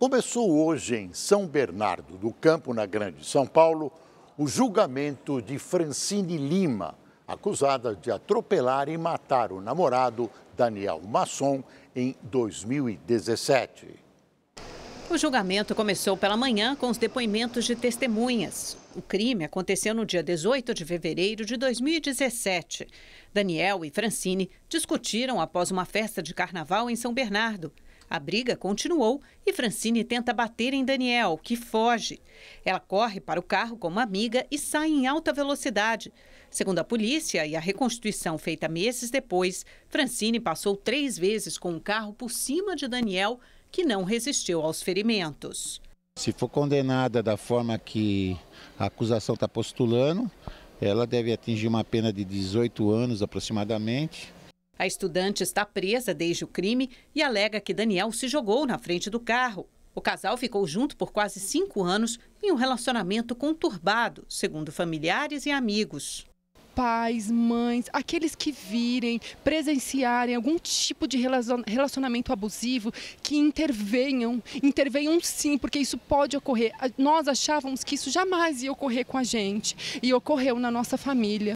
Começou hoje em São Bernardo do Campo, na Grande São Paulo, o julgamento de Francine Lima, acusada de atropelar e matar o namorado Daniel Masson em 2017. O julgamento começou pela manhã com os depoimentos de testemunhas. O crime aconteceu no dia 18 de fevereiro de 2017. Daniel e Francine discutiram após uma festa de carnaval em São Bernardo. A briga continuou e Francine tenta bater em Daniel, que foge. Ela corre para o carro com uma amiga e sai em alta velocidade. Segundo a polícia e a reconstituição feita meses depois, Francine passou três vezes com o carro por cima de Daniel, que não resistiu aos ferimentos. Se for condenada da forma que a acusação está postulando, ela deve atingir uma pena de 18 anos aproximadamente a estudante está presa desde o crime e alega que Daniel se jogou na frente do carro. O casal ficou junto por quase cinco anos em um relacionamento conturbado, segundo familiares e amigos pais, mães, aqueles que virem, presenciarem algum tipo de relacionamento abusivo, que intervenham, intervenham sim, porque isso pode ocorrer. Nós achávamos que isso jamais ia ocorrer com a gente e ocorreu na nossa família.